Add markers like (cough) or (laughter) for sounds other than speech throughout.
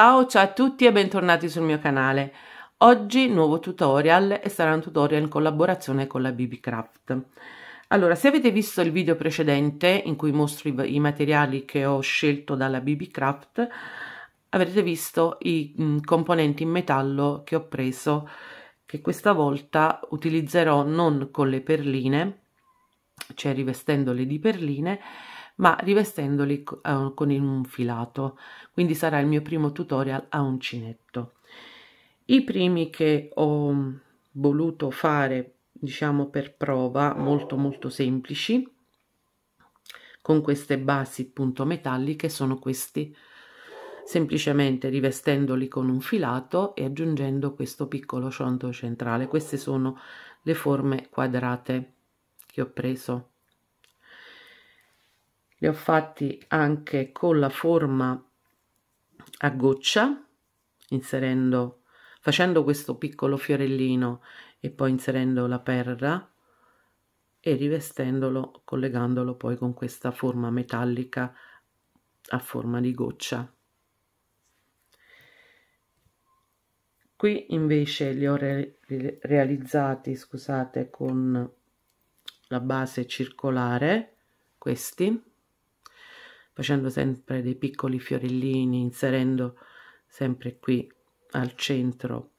Ciao ciao a tutti e bentornati sul mio canale. Oggi nuovo tutorial e sarà un tutorial in collaborazione con la BB Craft. Allora, se avete visto il video precedente in cui mostro i, i materiali che ho scelto dalla BB Craft, avrete visto i mh, componenti in metallo che ho preso, che questa volta utilizzerò non con le perline, cioè rivestendole di perline, ma rivestendoli eh, con un filato, quindi sarà il mio primo tutorial a uncinetto. I primi che ho voluto fare, diciamo per prova, molto molto semplici, con queste basi punto metalliche, sono questi semplicemente rivestendoli con un filato e aggiungendo questo piccolo ciondolo centrale. Queste sono le forme quadrate che ho preso li ho fatti anche con la forma a goccia inserendo facendo questo piccolo fiorellino e poi inserendo la perla e rivestendolo collegandolo poi con questa forma metallica a forma di goccia qui invece li ho re realizzati scusate con la base circolare questi facendo sempre dei piccoli fiorellini, inserendo sempre qui al centro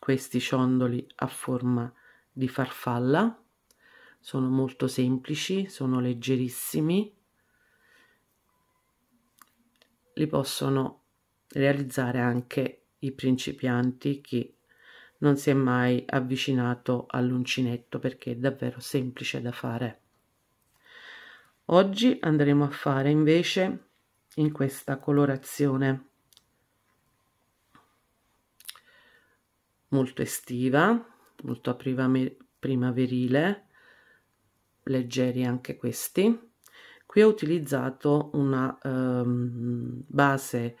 questi ciondoli a forma di farfalla. Sono molto semplici, sono leggerissimi. Li possono realizzare anche i principianti, chi non si è mai avvicinato all'uncinetto perché è davvero semplice da fare. Oggi andremo a fare invece in questa colorazione molto estiva, molto primaverile, leggeri anche questi. Qui ho utilizzato una um, base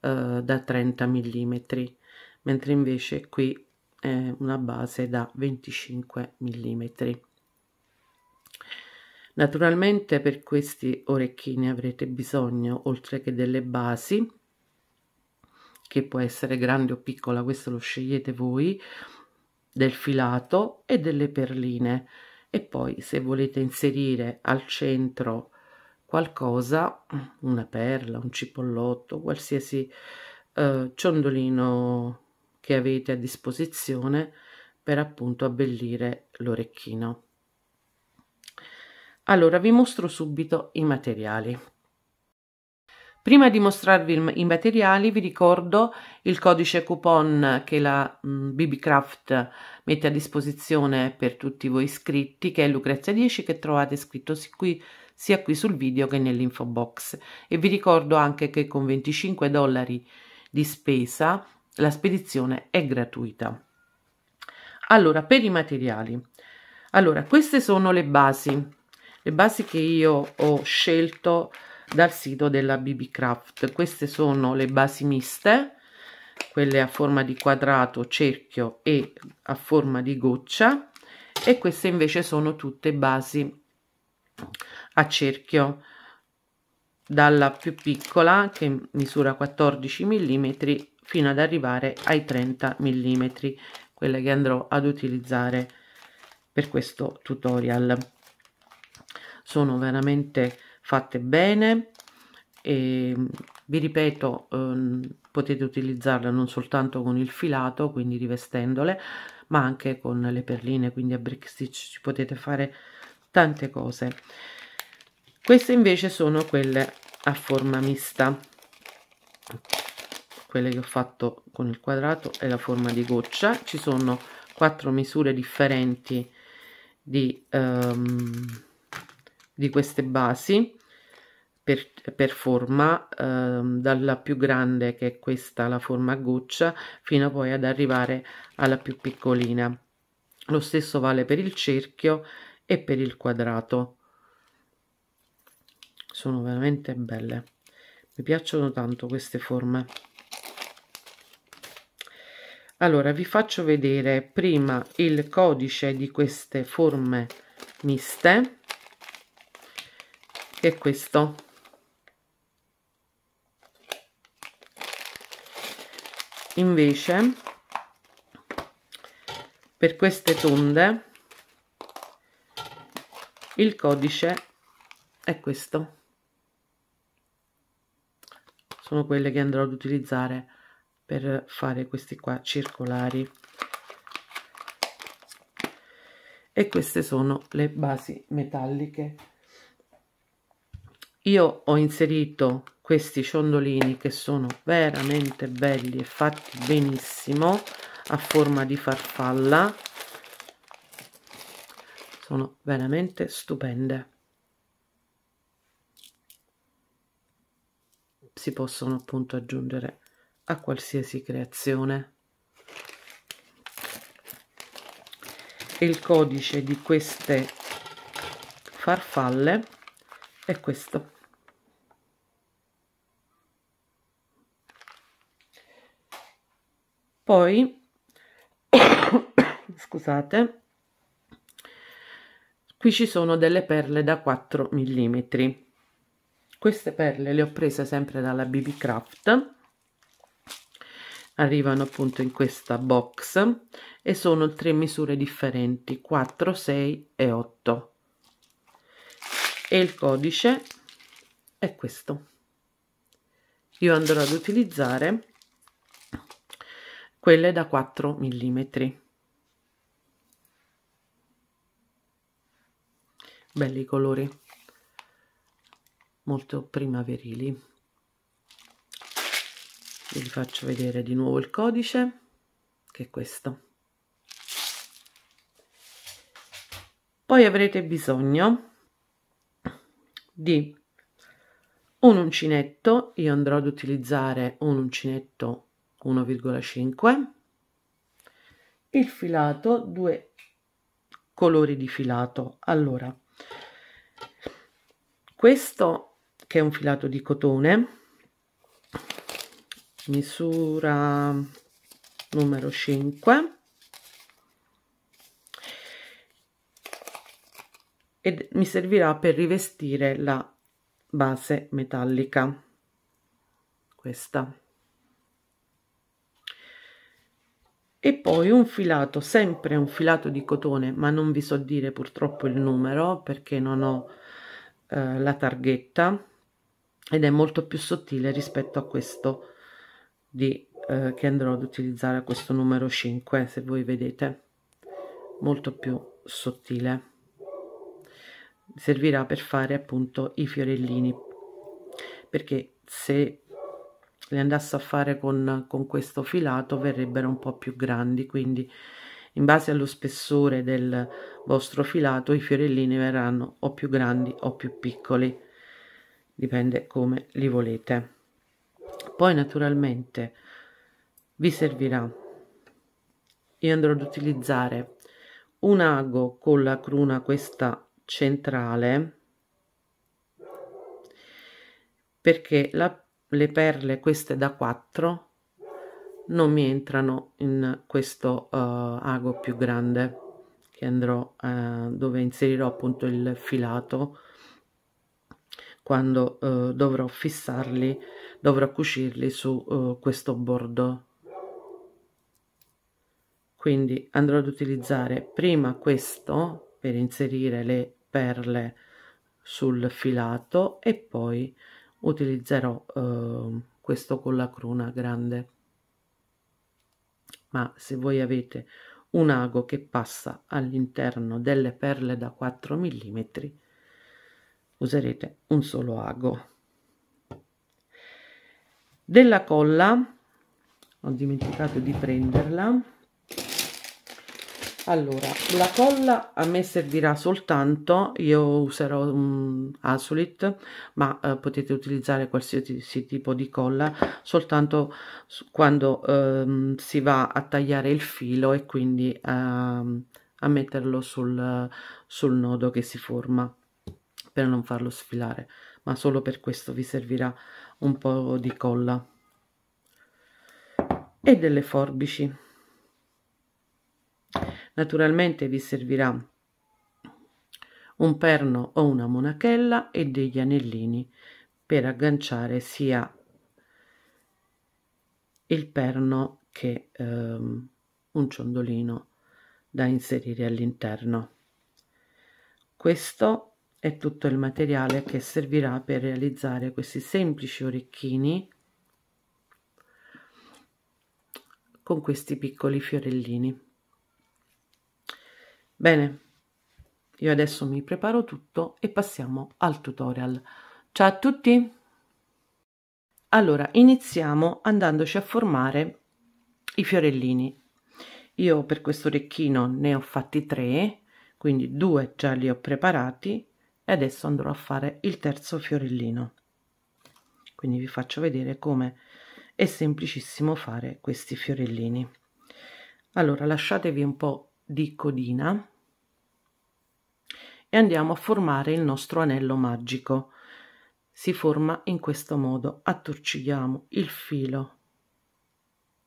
uh, da 30 mm, mentre invece qui è una base da 25 mm. Naturalmente per questi orecchini avrete bisogno, oltre che delle basi, che può essere grande o piccola, questo lo scegliete voi, del filato e delle perline. E poi se volete inserire al centro qualcosa, una perla, un cipollotto, qualsiasi eh, ciondolino che avete a disposizione per appunto abbellire l'orecchino. Allora vi mostro subito i materiali. Prima di mostrarvi i materiali vi ricordo il codice coupon che la BBCraft mette a disposizione per tutti voi iscritti che è Lucrezia10 che trovate scritto qui, sia qui sul video che nell'info box e vi ricordo anche che con 25 dollari di spesa la spedizione è gratuita. Allora per i materiali, allora queste sono le basi le basi che io ho scelto dal sito della BB Craft queste sono le basi miste quelle a forma di quadrato, cerchio e a forma di goccia e queste invece sono tutte basi a cerchio dalla più piccola che misura 14 mm fino ad arrivare ai 30 mm quelle che andrò ad utilizzare per questo tutorial sono veramente fatte bene e vi ripeto ehm, potete utilizzarle non soltanto con il filato quindi rivestendole ma anche con le perline quindi a brick stitch ci potete fare tante cose queste invece sono quelle a forma mista quelle che ho fatto con il quadrato e la forma di goccia ci sono quattro misure differenti di um, di queste basi per, per forma, eh, dalla più grande che è questa, la forma a goccia, fino poi ad arrivare alla più piccolina. Lo stesso vale per il cerchio e per il quadrato. Sono veramente belle. Mi piacciono tanto queste forme. Allora, vi faccio vedere prima il codice di queste forme miste che è questo invece per queste tonde il codice è questo sono quelle che andrò ad utilizzare per fare questi qua circolari e queste sono le basi metalliche io ho inserito questi ciondolini che sono veramente belli e fatti benissimo a forma di farfalla sono veramente stupende si possono appunto aggiungere a qualsiasi creazione il codice di queste farfalle è questo poi (coughs) scusate qui ci sono delle perle da 4 mm queste perle le ho prese sempre dalla BB Craft arrivano appunto in questa box e sono tre misure differenti 4 6 e 8 e il codice è questo io andrò ad utilizzare quelle da 4 mm. Belli colori, molto primaverili. Vi faccio vedere di nuovo il codice, che è questo. Poi avrete bisogno di un uncinetto, io andrò ad utilizzare un uncinetto 1,5 il filato due colori di filato allora questo che è un filato di cotone misura numero 5 e mi servirà per rivestire la base metallica questa e poi un filato, sempre un filato di cotone, ma non vi so dire purtroppo il numero perché non ho eh, la targhetta ed è molto più sottile rispetto a questo di, eh, che andrò ad utilizzare, questo numero 5, se voi vedete, molto più sottile. Servirà per fare appunto i fiorellini perché se le andasse a fare con, con questo filato verrebbero un po' più grandi, quindi in base allo spessore del vostro filato i fiorellini verranno o più grandi o più piccoli, dipende come li volete. Poi naturalmente vi servirà, io andrò ad utilizzare un ago con la cruna questa centrale perché la le perle queste da 4 non mi entrano in questo uh, ago più grande che andrò a, eh, dove inserirò appunto il filato quando uh, dovrò fissarli dovrò cucirli su uh, questo bordo quindi andrò ad utilizzare prima questo per inserire le perle sul filato e poi utilizzerò eh, questo con la cruna grande ma se voi avete un ago che passa all'interno delle perle da 4 mm userete un solo ago della colla ho dimenticato di prenderla allora la colla a me servirà soltanto io userò un Asulit ma eh, potete utilizzare qualsiasi tipo di colla soltanto quando ehm, si va a tagliare il filo e quindi ehm, a metterlo sul, sul nodo che si forma per non farlo sfilare ma solo per questo vi servirà un po' di colla e delle forbici Naturalmente vi servirà un perno o una monachella e degli anellini per agganciare sia il perno che ehm, un ciondolino da inserire all'interno. Questo è tutto il materiale che servirà per realizzare questi semplici orecchini con questi piccoli fiorellini. Bene, io adesso mi preparo tutto e passiamo al tutorial. Ciao a tutti! Allora, iniziamo andandoci a formare i fiorellini. Io per questo orecchino ne ho fatti tre, quindi due già li ho preparati e adesso andrò a fare il terzo fiorellino. Quindi vi faccio vedere come è semplicissimo fare questi fiorellini. Allora, lasciatevi un po' di codina e andiamo a formare il nostro anello magico. Si forma in questo modo. Attorcigliamo il filo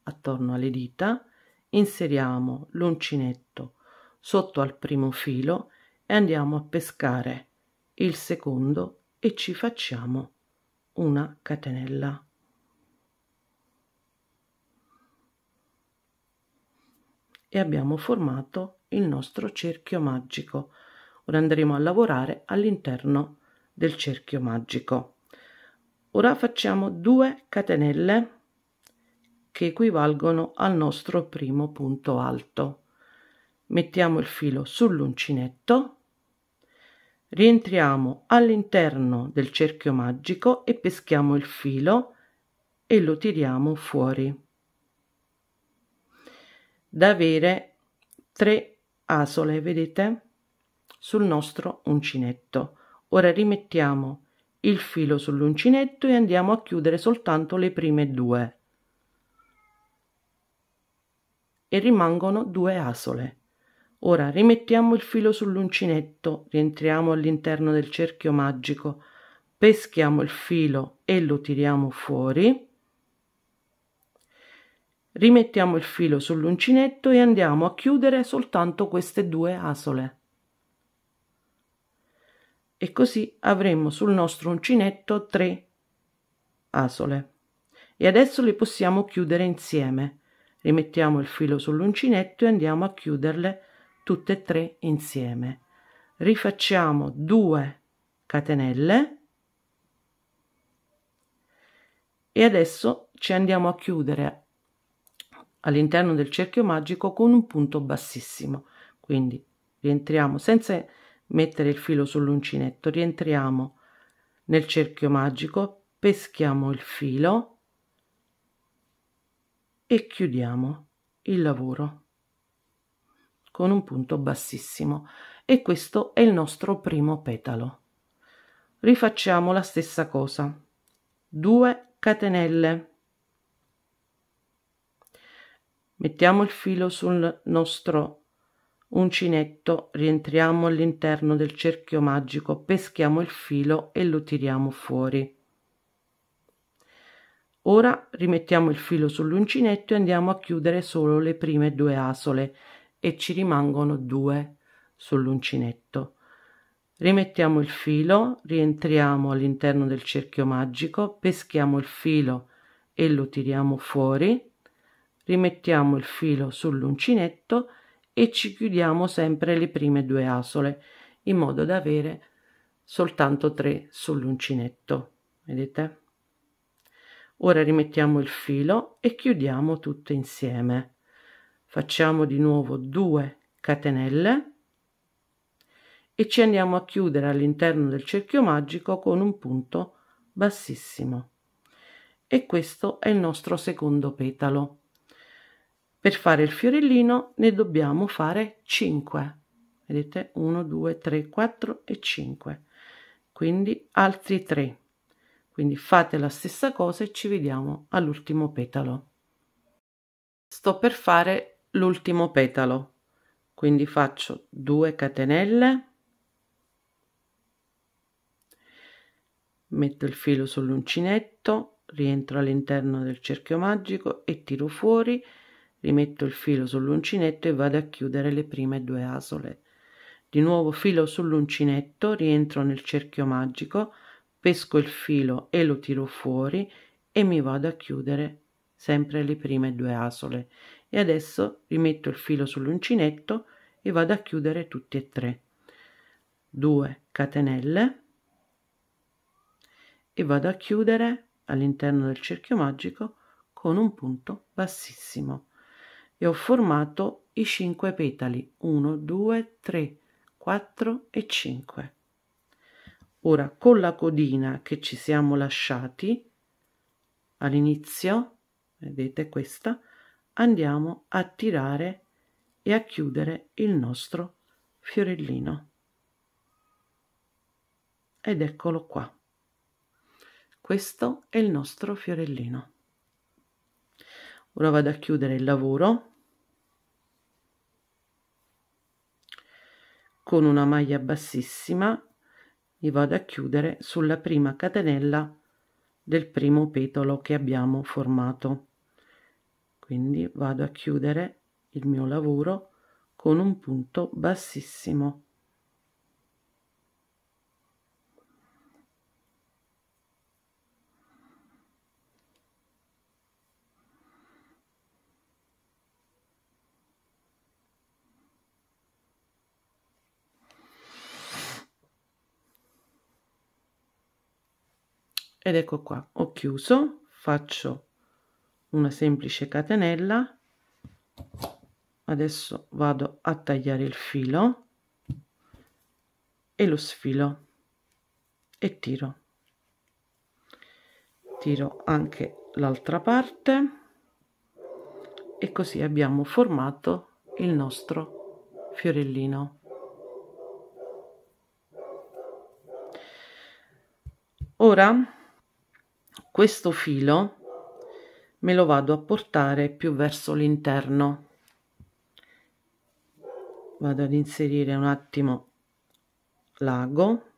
attorno alle dita, inseriamo l'uncinetto sotto al primo filo e andiamo a pescare il secondo e ci facciamo una catenella. e abbiamo formato il nostro cerchio magico. Ora andremo a lavorare all'interno del cerchio magico. Ora facciamo due catenelle che equivalgono al nostro primo punto alto. Mettiamo il filo sull'uncinetto, rientriamo all'interno del cerchio magico e peschiamo il filo e lo tiriamo fuori da avere tre asole, vedete, sul nostro uncinetto. Ora rimettiamo il filo sull'uncinetto e andiamo a chiudere soltanto le prime due. E rimangono due asole. Ora rimettiamo il filo sull'uncinetto, rientriamo all'interno del cerchio magico, peschiamo il filo e lo tiriamo fuori Rimettiamo il filo sull'uncinetto e andiamo a chiudere soltanto queste due asole. E così avremo sul nostro uncinetto 3 asole. E adesso le possiamo chiudere insieme. Rimettiamo il filo sull'uncinetto e andiamo a chiuderle tutte e tre insieme. Rifacciamo 2 catenelle e adesso ci andiamo a chiudere all'interno del cerchio magico con un punto bassissimo. Quindi rientriamo senza mettere il filo sull'uncinetto, rientriamo nel cerchio magico, peschiamo il filo e chiudiamo il lavoro con un punto bassissimo e questo è il nostro primo petalo. Rifacciamo la stessa cosa. 2 catenelle mettiamo il filo sul nostro uncinetto, rientriamo all'interno del cerchio magico, peschiamo il filo e lo tiriamo fuori. Ora rimettiamo il filo sull'uncinetto e andiamo a chiudere solo le prime due asole e ci rimangono due sull'uncinetto. Rimettiamo il filo, rientriamo all'interno del cerchio magico, peschiamo il filo e lo tiriamo fuori rimettiamo il filo sull'uncinetto e ci chiudiamo sempre le prime due asole in modo da avere soltanto tre sull'uncinetto vedete ora rimettiamo il filo e chiudiamo tutte insieme facciamo di nuovo 2 catenelle e ci andiamo a chiudere all'interno del cerchio magico con un punto bassissimo e questo è il nostro secondo petalo per fare il fiorellino ne dobbiamo fare 5. Vedete? 1, 2, 3, 4 e 5. Quindi altri 3. Quindi fate la stessa cosa e ci vediamo all'ultimo petalo. Sto per fare l'ultimo petalo. Quindi faccio 2 catenelle. metto il filo sull'uncinetto, rientro all'interno del cerchio magico e tiro fuori rimetto il filo sull'uncinetto e vado a chiudere le prime due asole di nuovo filo sull'uncinetto rientro nel cerchio magico pesco il filo e lo tiro fuori e mi vado a chiudere sempre le prime due asole e adesso rimetto il filo sull'uncinetto e vado a chiudere tutti e tre 2 catenelle e vado a chiudere all'interno del cerchio magico con un punto bassissimo e ho formato i 5 petali 1, 2, 3, 4 e 5. Ora con la codina che ci siamo lasciati all'inizio, vedete questa, andiamo a tirare e a chiudere il nostro fiorellino. Ed eccolo qua. Questo è il nostro fiorellino. Ora vado a chiudere il lavoro con una maglia bassissima li vado a chiudere sulla prima catenella del primo petolo che abbiamo formato quindi vado a chiudere il mio lavoro con un punto bassissimo ed ecco qua ho chiuso faccio una semplice catenella adesso vado a tagliare il filo e lo sfilo e tiro tiro anche l'altra parte e così abbiamo formato il nostro fiorellino ora questo filo me lo vado a portare più verso l'interno vado ad inserire un attimo l'ago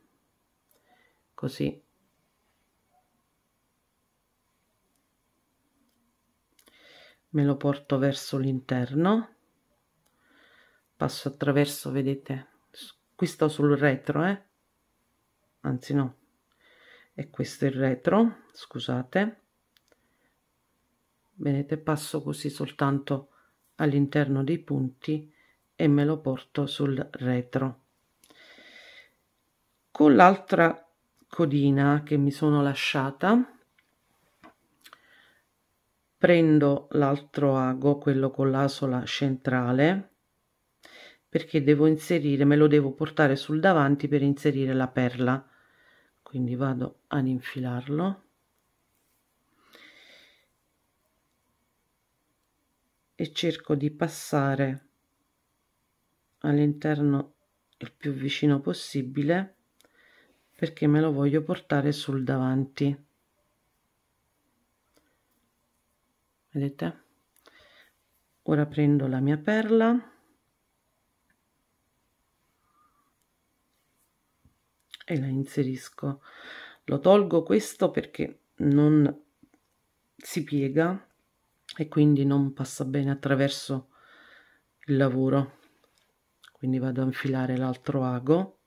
così me lo porto verso l'interno passo attraverso vedete qui sto sul retro eh anzi no e questo è il retro scusate vedete passo così soltanto all'interno dei punti e me lo porto sul retro con l'altra codina che mi sono lasciata prendo l'altro ago quello con l'asola centrale perché devo inserire me lo devo portare sul davanti per inserire la perla quindi vado ad infilarlo e cerco di passare all'interno il più vicino possibile perché me lo voglio portare sul davanti vedete ora prendo la mia perla e la inserisco lo tolgo questo perché non si piega e quindi non passa bene attraverso il lavoro quindi vado a infilare l'altro ago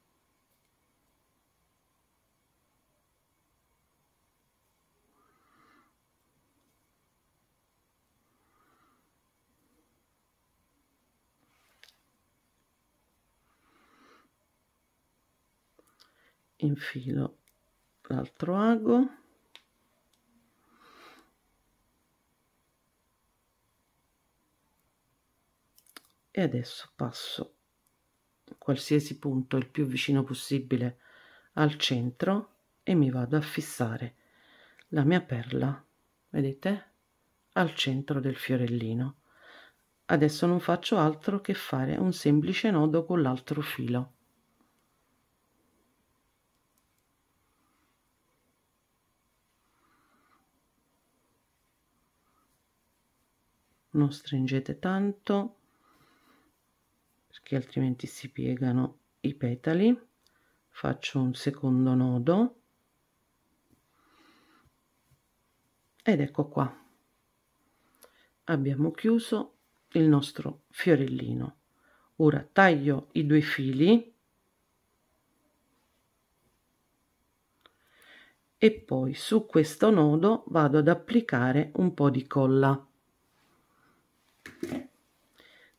infilo l'altro ago e adesso passo qualsiasi punto il più vicino possibile al centro e mi vado a fissare la mia perla vedete al centro del fiorellino adesso non faccio altro che fare un semplice nodo con l'altro filo non stringete tanto perché altrimenti si piegano i petali faccio un secondo nodo ed ecco qua abbiamo chiuso il nostro fiorellino ora taglio i due fili e poi su questo nodo vado ad applicare un po di colla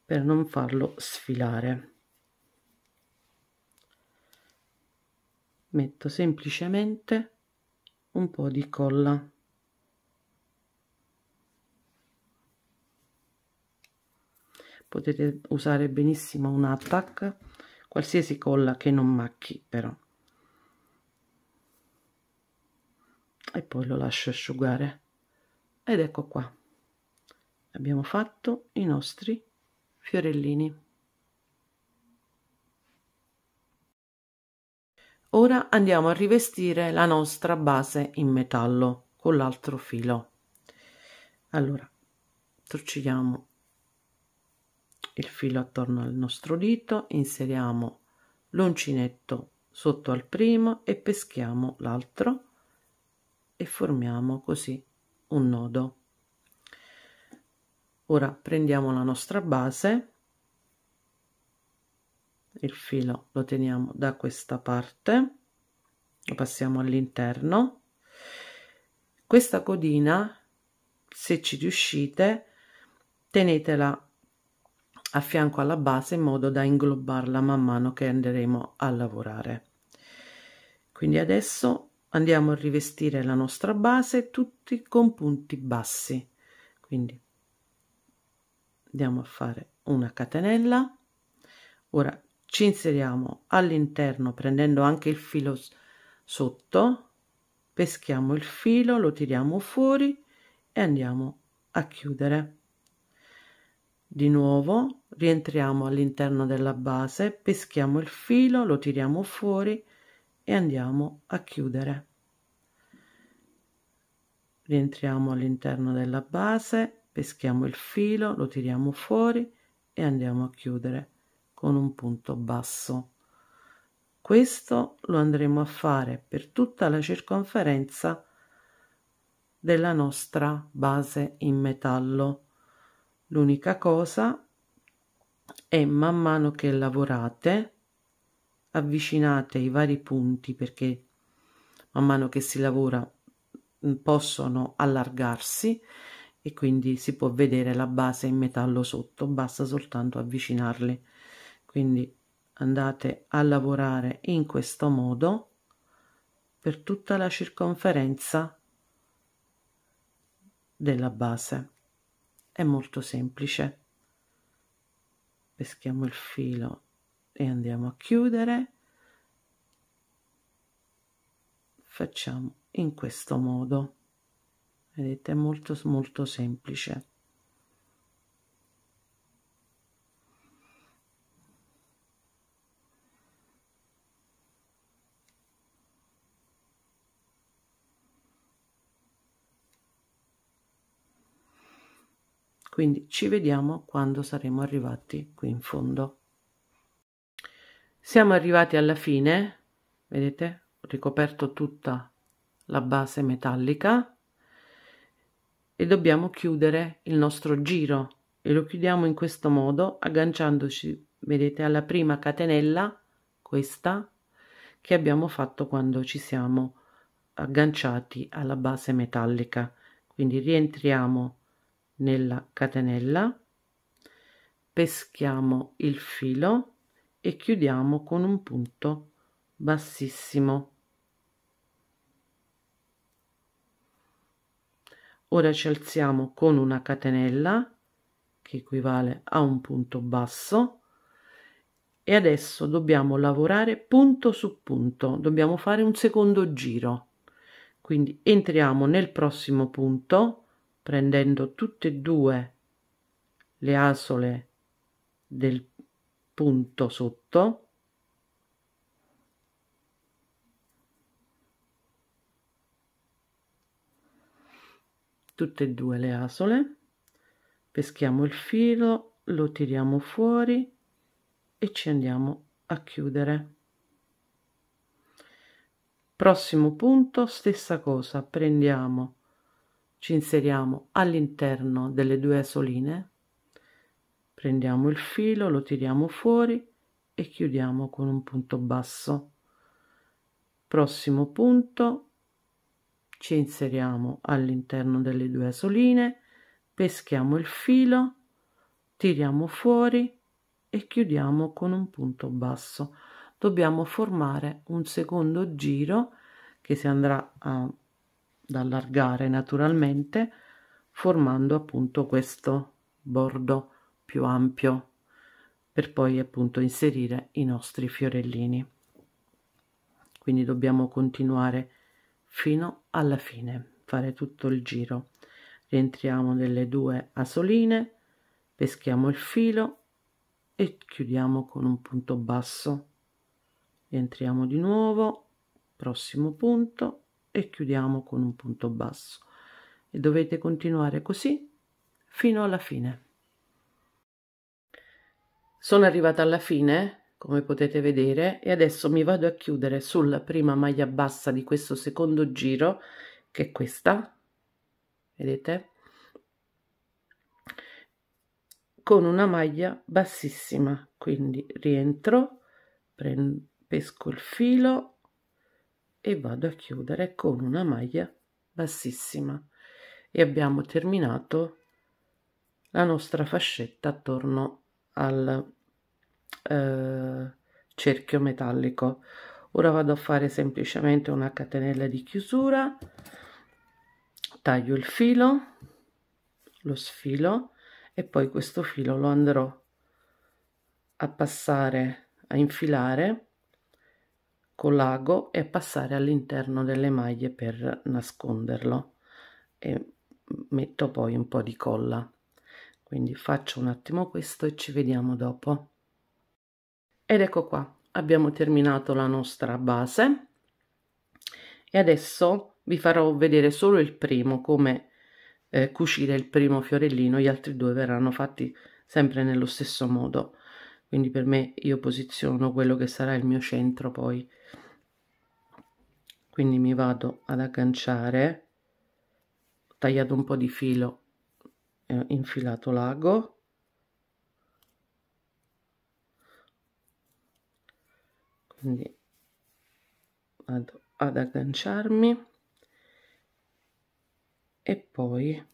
per non farlo sfilare metto semplicemente un po di colla potete usare benissimo un attack qualsiasi colla che non macchi però e poi lo lascio asciugare ed ecco qua abbiamo fatto i nostri fiorellini ora andiamo a rivestire la nostra base in metallo con l'altro filo allora torcigliamo il filo attorno al nostro dito inseriamo l'uncinetto sotto al primo e peschiamo l'altro e formiamo così un nodo Ora prendiamo la nostra base, il filo lo teniamo da questa parte, lo passiamo all'interno. Questa codina, se ci riuscite, tenetela a fianco alla base in modo da inglobarla man mano che andremo a lavorare. Quindi adesso andiamo a rivestire la nostra base tutti con punti bassi. Quindi andiamo a fare una catenella ora ci inseriamo all'interno prendendo anche il filo sotto peschiamo il filo lo tiriamo fuori e andiamo a chiudere di nuovo rientriamo all'interno della base peschiamo il filo lo tiriamo fuori e andiamo a chiudere rientriamo all'interno della base peschiamo il filo, lo tiriamo fuori e andiamo a chiudere con un punto basso. Questo lo andremo a fare per tutta la circonferenza della nostra base in metallo. L'unica cosa è man mano che lavorate avvicinate i vari punti perché man mano che si lavora mm, possono allargarsi e quindi si può vedere la base in metallo sotto, basta soltanto avvicinarli. Quindi andate a lavorare in questo modo per tutta la circonferenza della base. È molto semplice. Peschiamo il filo e andiamo a chiudere. Facciamo in questo modo vedete è molto molto semplice quindi ci vediamo quando saremo arrivati qui in fondo siamo arrivati alla fine vedete ho ricoperto tutta la base metallica e dobbiamo chiudere il nostro giro e lo chiudiamo in questo modo agganciandoci vedete alla prima catenella questa che abbiamo fatto quando ci siamo agganciati alla base metallica quindi rientriamo nella catenella peschiamo il filo e chiudiamo con un punto bassissimo Ora ci alziamo con una catenella che equivale a un punto basso e adesso dobbiamo lavorare punto su punto, dobbiamo fare un secondo giro. Quindi entriamo nel prossimo punto prendendo tutte e due le asole del punto sotto tutte e due le asole peschiamo il filo lo tiriamo fuori e ci andiamo a chiudere prossimo punto stessa cosa prendiamo ci inseriamo all'interno delle due asoline prendiamo il filo lo tiriamo fuori e chiudiamo con un punto basso prossimo punto ci inseriamo all'interno delle due asoline, peschiamo il filo, tiriamo fuori e chiudiamo con un punto basso. Dobbiamo formare un secondo giro che si andrà ad allargare naturalmente formando appunto questo bordo più ampio per poi appunto inserire i nostri fiorellini quindi dobbiamo continuare fino alla fine fare tutto il giro rientriamo nelle due asoline peschiamo il filo e chiudiamo con un punto basso rientriamo di nuovo prossimo punto e chiudiamo con un punto basso e dovete continuare così fino alla fine sono arrivata alla fine come potete vedere e adesso mi vado a chiudere sulla prima maglia bassa di questo secondo giro che è questa vedete con una maglia bassissima quindi rientro prendo, pesco il filo e vado a chiudere con una maglia bassissima e abbiamo terminato la nostra fascetta attorno al eh, cerchio metallico ora vado a fare semplicemente una catenella di chiusura taglio il filo lo sfilo e poi questo filo lo andrò a passare a infilare con l'ago e a passare all'interno delle maglie per nasconderlo e metto poi un po di colla quindi faccio un attimo questo e ci vediamo dopo ed ecco qua abbiamo terminato la nostra base e adesso vi farò vedere solo il primo come eh, cucire il primo fiorellino gli altri due verranno fatti sempre nello stesso modo quindi per me io posiziono quello che sarà il mio centro poi quindi mi vado ad agganciare ho tagliato un po' di filo eh, infilato l'ago quindi vado ad agganciarmi e poi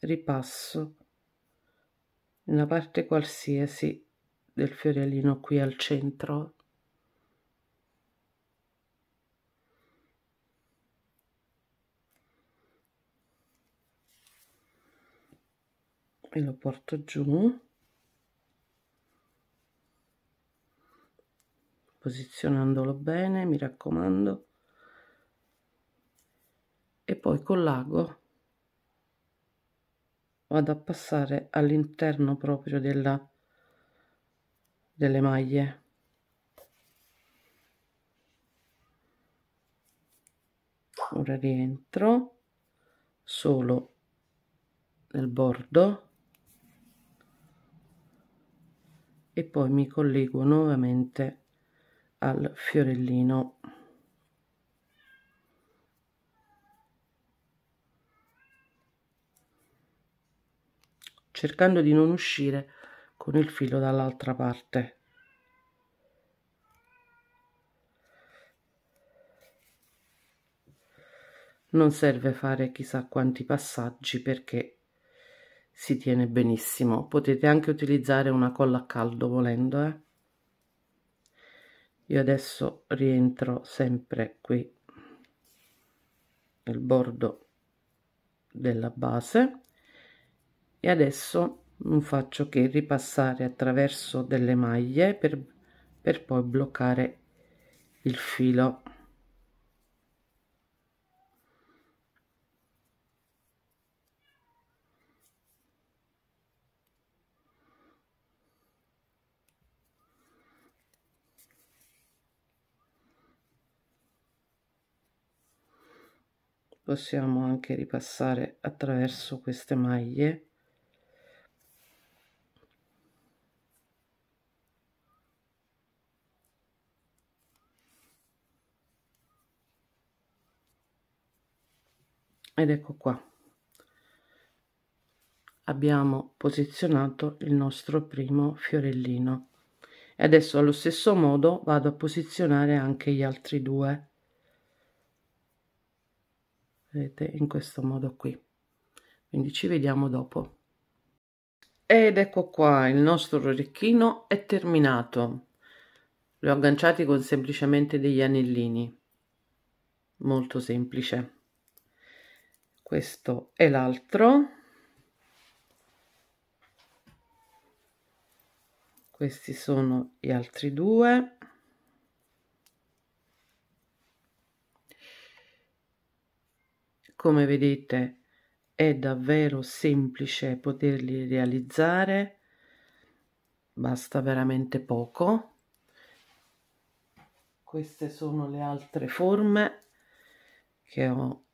ripasso una parte qualsiasi del fiorellino qui al centro e lo porto giù posizionandolo bene mi raccomando e poi con l'ago vado a passare all'interno proprio della delle maglie ora rientro solo nel bordo e poi mi collego nuovamente al fiorellino cercando di non uscire con il filo dall'altra parte non serve fare chissà quanti passaggi perché si tiene benissimo potete anche utilizzare una colla a caldo volendo eh? io adesso rientro sempre qui nel bordo della base e adesso non faccio che ripassare attraverso delle maglie per, per poi bloccare il filo possiamo anche ripassare attraverso queste maglie ed ecco qua abbiamo posizionato il nostro primo fiorellino e adesso allo stesso modo vado a posizionare anche gli altri due vedete in questo modo qui quindi ci vediamo dopo ed ecco qua il nostro orecchino è terminato li ho agganciati con semplicemente degli anellini molto semplice questo è l'altro questi sono gli altri due Come vedete è davvero semplice poterli realizzare, basta veramente poco. Queste sono le altre forme che ho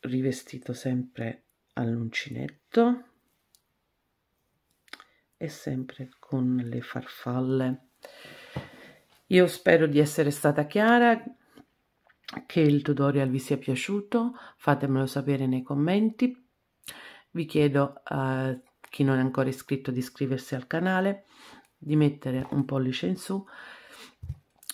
rivestito sempre all'uncinetto e sempre con le farfalle. Io spero di essere stata chiara, che il tutorial vi sia piaciuto, fatemelo sapere nei commenti. Vi chiedo a eh, chi non è ancora iscritto di iscriversi al canale, di mettere un pollice in su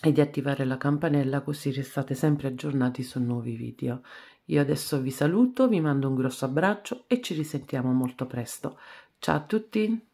e di attivare la campanella così restate sempre aggiornati su nuovi video. Io adesso vi saluto, vi mando un grosso abbraccio e ci risentiamo molto presto. Ciao a tutti!